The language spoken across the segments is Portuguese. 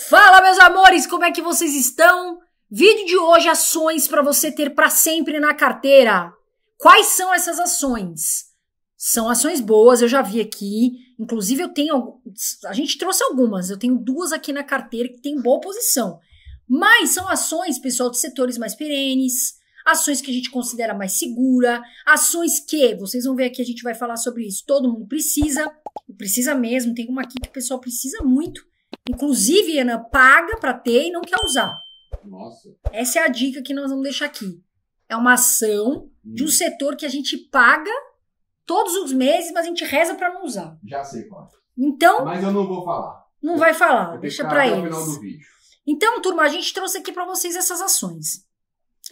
Fala, meus amores, como é que vocês estão? Vídeo de hoje: ações para você ter para sempre na carteira. Quais são essas ações? São ações boas, eu já vi aqui. Inclusive, eu tenho. A gente trouxe algumas, eu tenho duas aqui na carteira que tem boa posição. Mas são ações, pessoal, de setores mais perenes, ações que a gente considera mais segura, ações que, vocês vão ver aqui, a gente vai falar sobre isso, todo mundo precisa, precisa mesmo, tem uma aqui que o pessoal precisa muito, Inclusive, Ana, paga para ter e não quer usar. Nossa. Essa é a dica que nós vamos deixar aqui. É uma ação hum. de um hum. setor que a gente paga todos os meses, mas a gente reza para não usar. Já sei qual. É. Então. Mas eu não vou falar. Não eu, vai falar, deixa para eles. Final do vídeo. Então, turma, a gente trouxe aqui para vocês essas ações.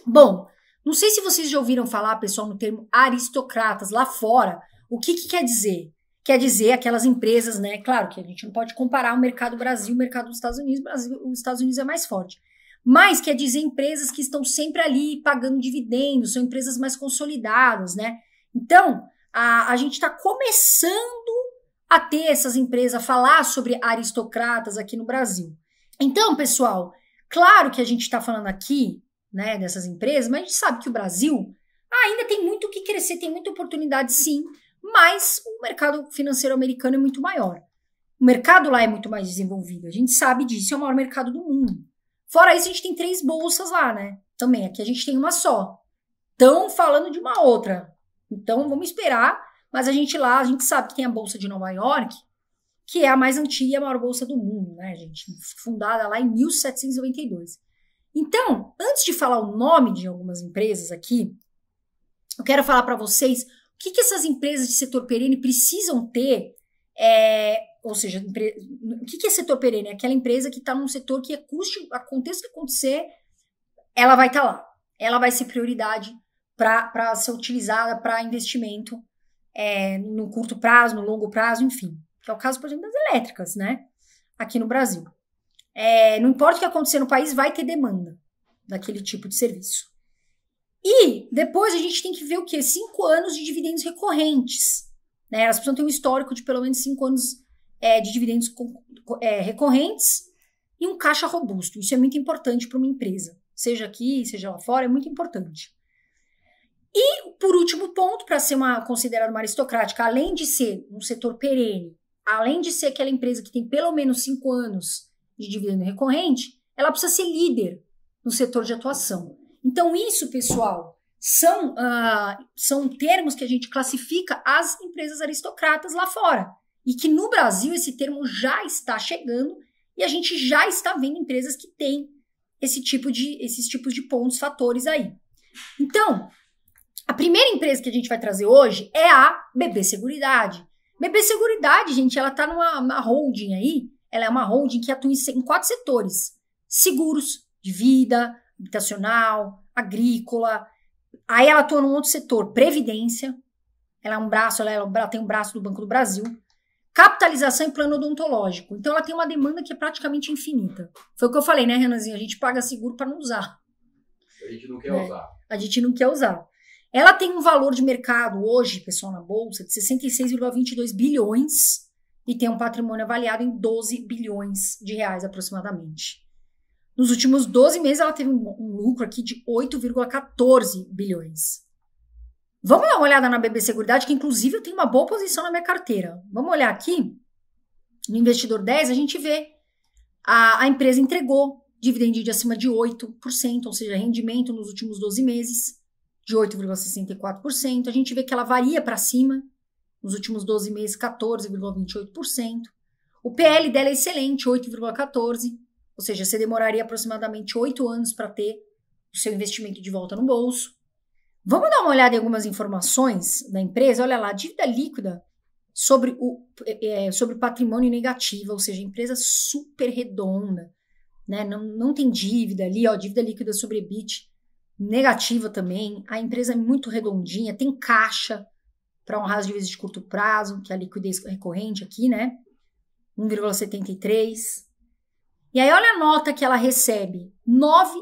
Bom, não sei se vocês já ouviram falar, pessoal, no termo aristocratas lá fora. O que, que quer dizer? quer dizer aquelas empresas, né? Claro que a gente não pode comparar o mercado Brasil e o mercado dos Estados Unidos, Brasil, os Estados Unidos é mais forte. Mas quer dizer empresas que estão sempre ali pagando dividendos, são empresas mais consolidadas, né? Então, a, a gente está começando a ter essas empresas, a falar sobre aristocratas aqui no Brasil. Então, pessoal, claro que a gente está falando aqui, né, dessas empresas, mas a gente sabe que o Brasil ainda tem muito o que crescer, tem muita oportunidade sim mas o mercado financeiro americano é muito maior. O mercado lá é muito mais desenvolvido, a gente sabe disso, é o maior mercado do mundo. Fora isso, a gente tem três bolsas lá, né? Também, aqui a gente tem uma só. Estão falando de uma outra. Então, vamos esperar, mas a gente lá, a gente sabe que tem a Bolsa de Nova York, que é a mais antiga e a maior bolsa do mundo, né, gente? Fundada lá em 1792. Então, antes de falar o nome de algumas empresas aqui, eu quero falar para vocês que, que essas empresas de setor perene precisam ter? É, ou seja, empre... o que, que é setor perene? É aquela empresa que está num setor que, custe, aconteça o que acontecer, ela vai estar tá lá. Ela vai ser prioridade para ser utilizada para investimento é, no curto prazo, no longo prazo, enfim. Que é o caso, por exemplo, das elétricas, né? Aqui no Brasil. É, não importa o que acontecer no país, vai ter demanda daquele tipo de serviço. E depois a gente tem que ver o quê? Cinco anos de dividendos recorrentes. Né? Elas precisam ter um histórico de pelo menos cinco anos é, de dividendos é, recorrentes e um caixa robusto. Isso é muito importante para uma empresa, seja aqui, seja lá fora, é muito importante. E, por último ponto, para ser uma, considerada uma aristocrática, além de ser um setor perene, além de ser aquela empresa que tem pelo menos cinco anos de dividendo recorrente, ela precisa ser líder no setor de atuação. Então, isso, pessoal, são, uh, são termos que a gente classifica as empresas aristocratas lá fora. E que no Brasil esse termo já está chegando e a gente já está vendo empresas que têm esse tipo de, esses tipos de pontos, fatores aí. Então, a primeira empresa que a gente vai trazer hoje é a BB Seguridade. BB Seguridade, gente, ela está numa holding aí, ela é uma holding que atua em quatro setores: seguros de vida, habitacional, agrícola. Aí ela atua num outro setor, previdência. Ela é um braço, ela, é, ela tem um braço do Banco do Brasil. Capitalização e plano odontológico. Então ela tem uma demanda que é praticamente infinita. Foi o que eu falei, né, Renanzinho? A gente paga seguro para não usar. A gente não quer né? usar. A gente não quer usar. Ela tem um valor de mercado hoje, pessoal, na bolsa, de 66,22 bilhões e tem um patrimônio avaliado em 12 bilhões de reais aproximadamente. Nos últimos 12 meses, ela teve um, lucro aqui de 8,14 bilhões. Vamos dar uma olhada na BB Seguridade, que inclusive eu tenho uma boa posição na minha carteira. Vamos olhar aqui, no investidor 10, a gente vê a, a empresa entregou dividendo de acima de 8%, ou seja, rendimento nos últimos 12 meses de 8,64%. A gente vê que ela varia para cima, nos últimos 12 meses, 14,28%. O PL dela é excelente, 8,14%. Ou seja, você demoraria aproximadamente oito anos para ter o seu investimento de volta no bolso. Vamos dar uma olhada em algumas informações da empresa? Olha lá, dívida líquida sobre o é, é sobre patrimônio negativo, ou seja, empresa super redonda, né? Não, não tem dívida ali, ó, dívida líquida sobre EBIT negativa também. A empresa é muito redondinha, tem caixa para honrar as dívidas de curto prazo, que é a liquidez recorrente aqui, né? 1,73. E aí olha a nota que ela recebe: 9,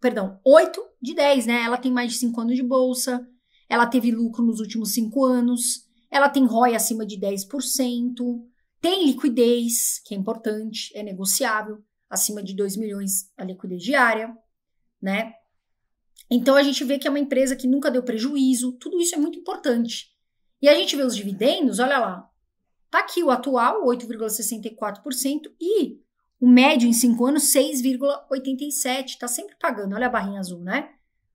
perdão, 8 de 10, né? Ela tem mais de 5 anos de bolsa, ela teve lucro nos últimos 5 anos, ela tem ROI acima de 10%, tem liquidez, que é importante, é negociável, acima de 2 milhões a liquidez diária, né? Então a gente vê que é uma empresa que nunca deu prejuízo, tudo isso é muito importante. E a gente vê os dividendos, olha lá, tá aqui o atual, 8,64%, e o médio em 5 anos, 6,87. Está sempre pagando. Olha a barrinha azul, né?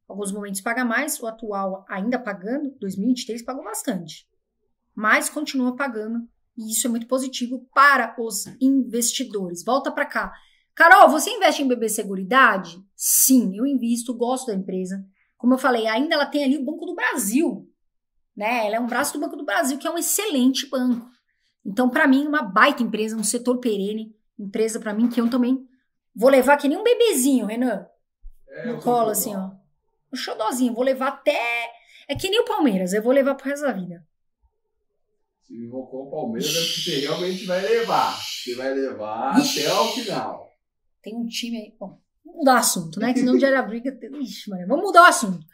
Alguns momentos paga mais, o atual ainda pagando, 2023 pagou bastante. Mas continua pagando. E isso é muito positivo para os investidores. Volta para cá. Carol, você investe em BB Seguridade? Sim, eu invisto, gosto da empresa. Como eu falei, ainda ela tem ali o Banco do Brasil. Né? Ela é um braço do Banco do Brasil, que é um excelente banco. Então, para mim, uma baita empresa, um setor perene empresa para mim que eu também vou levar que nem um bebezinho, Renan. É, no colo, assim, ó. Um xodózinho, vou levar até. É que nem o Palmeiras, eu vou levar pro resto da vida. Se invocou o Palmeiras, é que você realmente vai levar. Você vai levar Ixi. até o final. Tem um time aí. Bom, vamos mudar o assunto, né? Que senão gera briga. Ixi, mano, vamos mudar o assunto.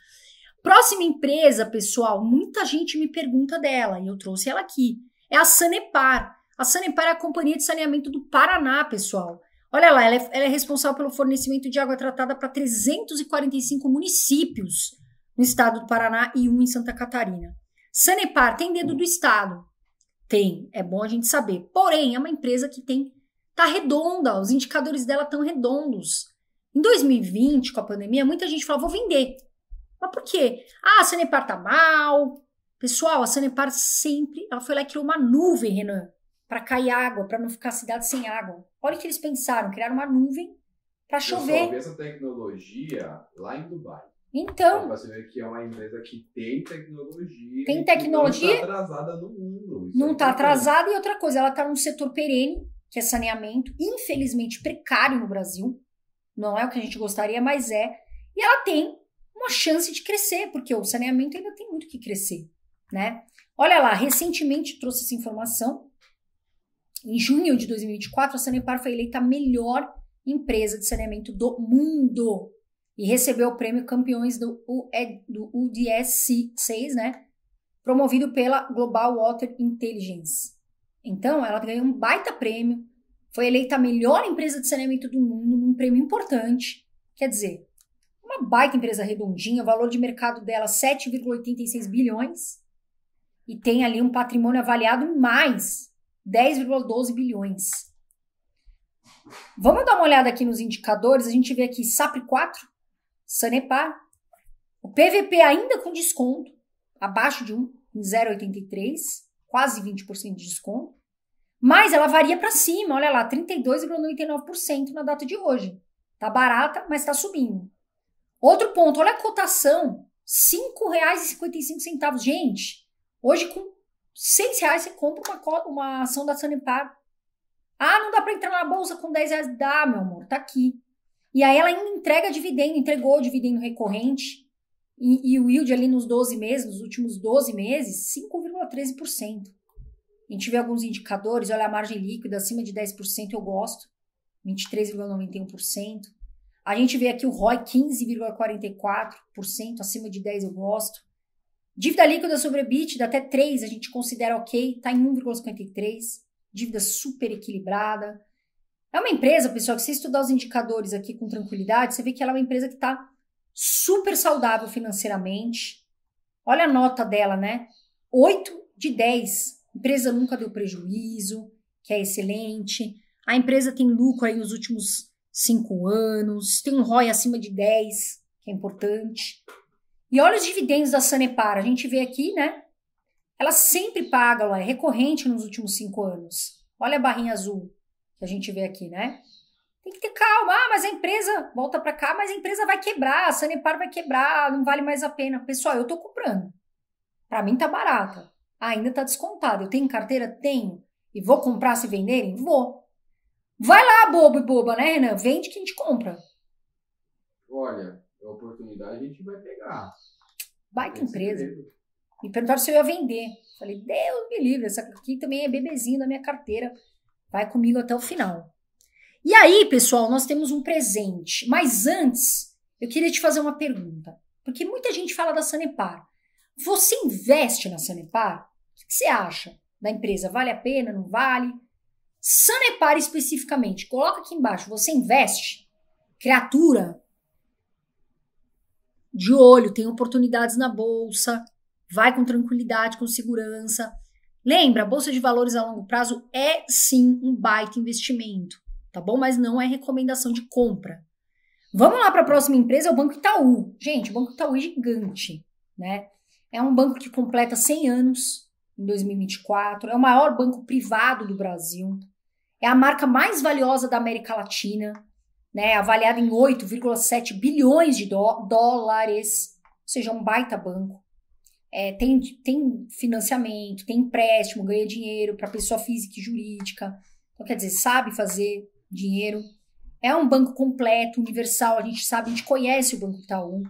Próxima empresa, pessoal, muita gente me pergunta dela e eu trouxe ela aqui. É a Sanepar. A Sanepar é a Companhia de Saneamento do Paraná, pessoal. Olha lá, ela é, ela é responsável pelo fornecimento de água tratada para 345 municípios no estado do Paraná e um em Santa Catarina. Sanepar tem dedo do Estado? Tem, é bom a gente saber. Porém, é uma empresa que tem tá redonda, os indicadores dela estão redondos. Em 2020, com a pandemia, muita gente falou: vou vender. Mas por quê? Ah, a Sanepar tá mal. Pessoal, a Sanepar sempre, ela foi lá e criou uma nuvem, Renan, para cair água, para não ficar a cidade sem água. Olha o que eles pensaram, criar uma nuvem para chover. Eu só essa tecnologia lá em Dubai. Então. Você vê que é uma empresa que tem tecnologia. Tem tecnologia. Não está atrasada no mundo. Isso não está é tá atrasada. E outra coisa, ela está num setor perene, que é saneamento, infelizmente precário no Brasil. Não é o que a gente gostaria, mas é. E ela tem uma chance de crescer, porque o saneamento ainda tem muito que crescer. Né? Olha lá, recentemente trouxe essa informação em junho de 2024, a Sanepar foi eleita a melhor empresa de saneamento do mundo e recebeu o prêmio Campeões do, é, do UDS 6, né? Promovido pela Global Water Intelligence. Então, ela ganhou um baita prêmio, foi eleita a melhor empresa de saneamento do mundo, num prêmio importante. Quer dizer, uma baita empresa redondinha, o valor de mercado dela 7,86 bilhões e tem ali um patrimônio avaliado em mais 10,12 bilhões. Vamos dar uma olhada aqui nos indicadores. A gente vê aqui SAP 4, Sanepar, o PVP ainda com desconto, abaixo de 1, em 0,83, quase 20% de desconto. Mas ela varia para cima, olha lá, 32,99% na data de hoje. Tá barata, mas está subindo. Outro ponto, olha a cotação, R$ 5,55. Gente, hoje com 6 reais você compra uma, uma ação da Sanepar. Ah, não dá para entrar na bolsa com 10 reais. Dá, meu amor, tá aqui. E aí ela ainda entrega dividendo, entregou o dividendo recorrente e, e o yield ali nos 12 meses, nos últimos 12 meses, 5,13%. A gente vê alguns indicadores, olha a margem líquida acima de 10%, eu gosto, 23,91%. A gente vê aqui o ROI 15,44%, acima de 10% eu gosto. Dívida líquida sobre EBITDA até 3 a gente considera ok, está em 1,53. Dívida super equilibrada. É uma empresa, pessoal, que se estudar os indicadores aqui com tranquilidade, você vê que ela é uma empresa que está super saudável financeiramente. Olha a nota dela, né? 8 de 10. empresa nunca deu prejuízo, que é excelente. A empresa tem lucro aí nos últimos 5 anos, tem um ROI acima de 10, que é importante. E olha os dividendos da Sanepar, a gente vê aqui, né? Ela sempre paga, ela é recorrente nos últimos cinco anos. Olha a barrinha azul que a gente vê aqui, né? Tem que ter calma, ah, mas a empresa volta para cá, mas a empresa vai quebrar, a Sanepar vai quebrar, não vale mais a pena. Pessoal, eu estou comprando. Para mim tá barata. Ainda tá descontado. Eu tenho carteira? Tenho. E vou comprar se venderem? Vou. Vai lá, bobo e boba, né, Renan? Vende que a gente compra. Olha, oportunidade, a gente vai pegar. Baita Esse empresa. Me perguntaram se eu ia vender. Falei, Deus me livre, essa aqui também é bebezinho da minha carteira. Vai comigo até o final. E aí, pessoal, nós temos um presente. Mas antes, eu queria te fazer uma pergunta. Porque muita gente fala da Sanepar. Você investe na Sanepar? O que você acha da empresa? Vale a pena? Não vale? Sanepar especificamente, coloca aqui embaixo. Você investe? Criatura? de olho, tem oportunidades na bolsa, vai com tranquilidade, com segurança. Lembra, a bolsa de valores a longo prazo é sim um baita investimento, tá bom? Mas não é recomendação de compra. Vamos lá para a próxima empresa, é o Banco Itaú. Gente, o Banco Itaú é gigante, né? É um banco que completa 100 anos em 2024, é o maior banco privado do Brasil, é a marca mais valiosa da América Latina, né, avaliada em 8,7 bilhões de dólares, ou seja, um baita banco. É, tem, tem financiamento, tem empréstimo, ganha dinheiro para pessoa física e jurídica. Então, quer dizer, sabe fazer dinheiro. É um banco completo, universal, a gente sabe, a gente conhece o Banco Itaú.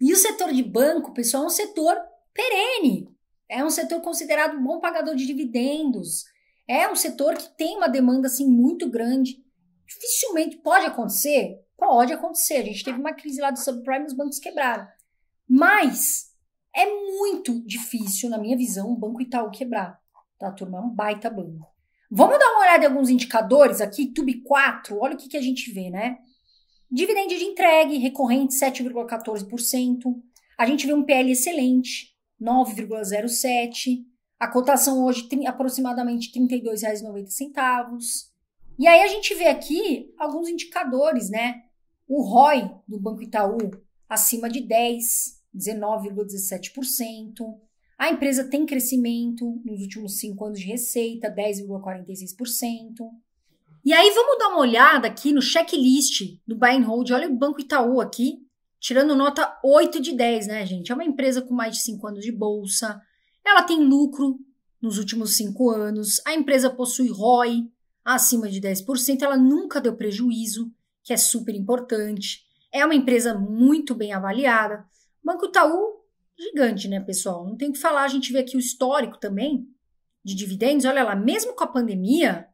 E o setor de banco, pessoal, é um setor perene. É um setor considerado um bom pagador de dividendos. É um setor que tem uma demanda assim muito grande Dificilmente pode acontecer? Pode acontecer. A gente teve uma crise lá do subprime, os bancos quebraram. Mas é muito difícil, na minha visão, o Banco Itaú quebrar. Tá, turma? É um baita banco. Vamos dar uma olhada em alguns indicadores aqui, Tube 4, olha o que, que a gente vê, né? Dividendo de entregue, recorrente 7,14%. A gente vê um PL excelente, 9,07%. A cotação hoje, aproximadamente R$ 32,90. E aí a gente vê aqui alguns indicadores, né? O ROI do Banco Itaú acima de 10, 19,17%. A empresa tem crescimento nos últimos cinco anos de receita, 10,46%. E aí vamos dar uma olhada aqui no checklist do Buy and Hold. Olha o Banco Itaú aqui, tirando nota 8 de 10, né, gente? É uma empresa com mais de 5 anos de bolsa. Ela tem lucro nos últimos 5 anos. A empresa possui ROI acima de 10%, ela nunca deu prejuízo, que é super importante. É uma empresa muito bem avaliada. Banco Itaú, gigante, né, pessoal? Não tem o que falar, a gente vê aqui o histórico também de dividendos. Olha lá, mesmo com a pandemia,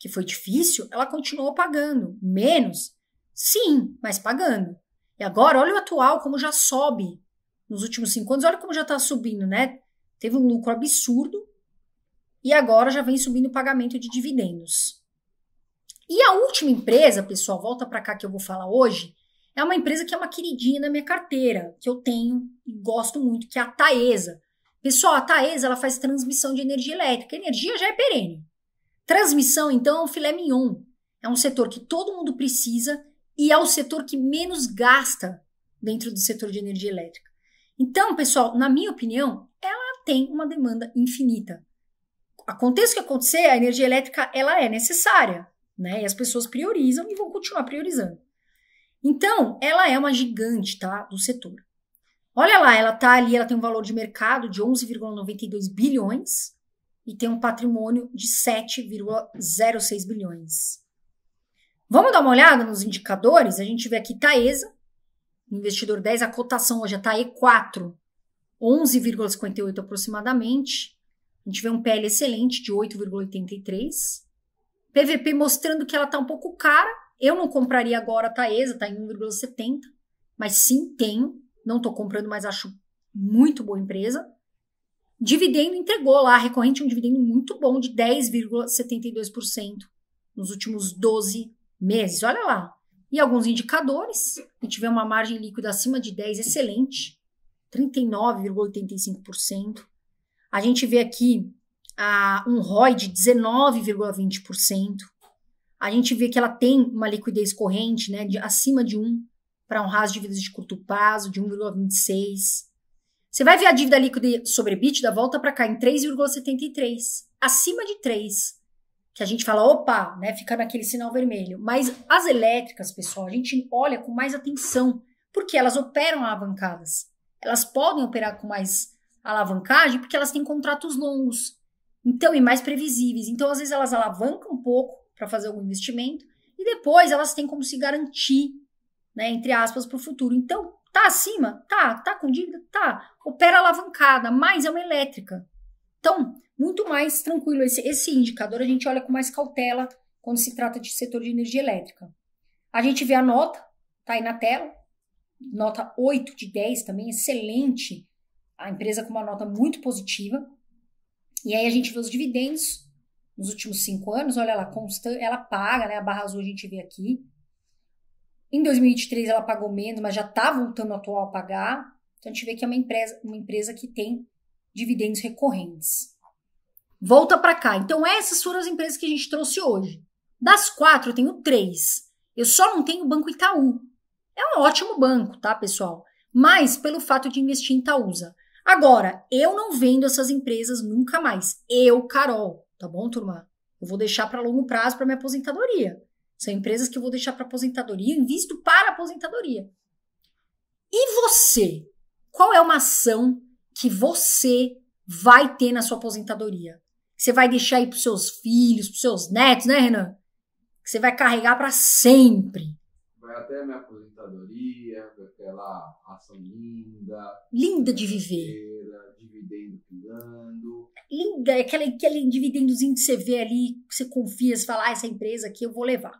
que foi difícil, ela continuou pagando. Menos? Sim, mas pagando. E agora, olha o atual, como já sobe nos últimos cinco anos. Olha como já está subindo, né? Teve um lucro absurdo e agora já vem subindo o pagamento de dividendos. E a última empresa, pessoal, volta para cá que eu vou falar hoje, é uma empresa que é uma queridinha na minha carteira, que eu tenho e gosto muito, que é a Taesa. Pessoal, a Taesa ela faz transmissão de energia elétrica. A energia já é perene. Transmissão, então, é um filé mignon. É um setor que todo mundo precisa e é o setor que menos gasta dentro do setor de energia elétrica. Então, pessoal, na minha opinião, ela tem uma demanda infinita aconteça o que acontecer, a energia elétrica ela é necessária, né? E as pessoas priorizam e vão continuar priorizando. Então, ela é uma gigante, tá, do setor. Olha lá, ela tá ali, ela tem um valor de mercado de 11,92 bilhões e tem um patrimônio de 7,06 bilhões. Vamos dar uma olhada nos indicadores? A gente vê aqui Taesa, investidor 10, a cotação hoje é Tae 4, 11,58 aproximadamente. A gente vê um PL excelente de 8,83. PVP mostrando que ela está um pouco cara. Eu não compraria agora a tá Taesa, está em 1,70. Mas sim, tem Não estou comprando, mas acho muito boa empresa. Dividendo entregou lá, recorrente, um dividendo muito bom de 10,72% nos últimos 12 meses. Olha lá. E alguns indicadores. A gente vê uma margem líquida acima de 10, excelente. 39,85%. A gente vê aqui a, um ROI de 19,20%. A gente vê que ela tem uma liquidez corrente né, de, acima de 1 para um raso de dívidas de curto prazo, de 1,26. Você vai ver a dívida líquida sobre EBITDA volta para cá em 3,73, acima de 3. Que a gente fala, opa, né, fica naquele sinal vermelho. Mas as elétricas, pessoal, a gente olha com mais atenção, porque elas operam alavancadas. Elas podem operar com mais alavancagem porque elas têm contratos longos. Então, e mais previsíveis. Então, às vezes elas alavancam um pouco para fazer algum investimento e depois elas têm como se garantir, né, entre aspas, para o futuro. Então, tá acima? Tá, tá com dívida? Tá. Opera alavancada, mas é uma elétrica. Então, muito mais tranquilo esse, esse indicador, a gente olha com mais cautela quando se trata de setor de energia elétrica. A gente vê a nota, tá aí na tela, nota 8 de 10 também, excelente a empresa com uma nota muito positiva. E aí a gente vê os dividendos nos últimos cinco anos, olha lá, constante, ela paga, né? A barra azul a gente vê aqui. Em 2023 ela pagou menos, mas já está voltando atual a pagar. Então a gente vê que é uma empresa, uma empresa que tem dividendos recorrentes. Volta para cá. Então essas foram as empresas que a gente trouxe hoje. Das quatro eu tenho três. Eu só não tenho o Banco Itaú. É um ótimo banco, tá, pessoal? Mas pelo fato de investir em Itaúsa. Agora, eu não vendo essas empresas nunca mais. Eu, Carol, tá bom, turma? Eu vou deixar para longo prazo para minha aposentadoria. São empresas que eu vou deixar para aposentadoria, invisto para aposentadoria. E você? Qual é uma ação que você vai ter na sua aposentadoria? você vai deixar aí para seus filhos, para seus netos, né, Renan? Que você vai carregar para sempre. Vai até a minha aposentadoria, aquela ação linda. Linda de viver. Dividendo pingando. Linda, aquela, aquele dividendozinho que você vê ali, que você confia, você fala, ah, essa empresa aqui eu vou levar.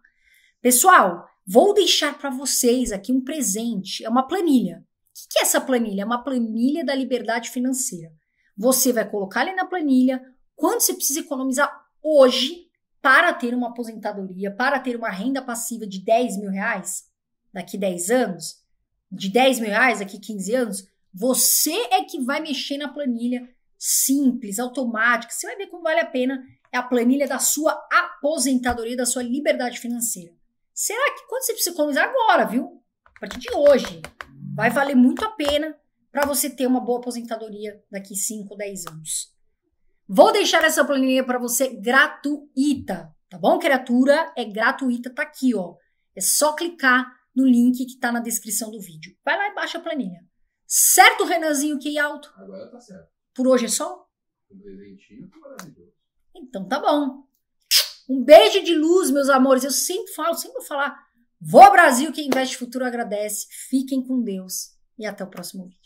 Pessoal, vou deixar para vocês aqui um presente, é uma planilha. O que é essa planilha? É uma planilha da liberdade financeira. Você vai colocar ali na planilha quanto você precisa economizar hoje para ter uma aposentadoria, para ter uma renda passiva de 10 mil reais daqui 10 anos, de 10 mil reais daqui 15 anos, você é que vai mexer na planilha simples, automática. Você vai ver como vale a pena é a planilha da sua aposentadoria, da sua liberdade financeira. Será que quando você precisa economizar agora, viu? A partir de hoje, vai valer muito a pena para você ter uma boa aposentadoria daqui 5, 10 anos. Vou deixar essa planilha para você gratuita, tá bom, criatura? É gratuita, tá aqui, ó. É só clicar no link que está na descrição do vídeo. Vai lá e baixa a planilha. Certo, Renanzinho que alto? Agora tá certo. Por hoje é só? Um Então tá bom. Um beijo de luz, meus amores. Eu sempre falo, sempre vou falar. Vou Brasil, quem investe futuro agradece. Fiquem com Deus e até o próximo vídeo.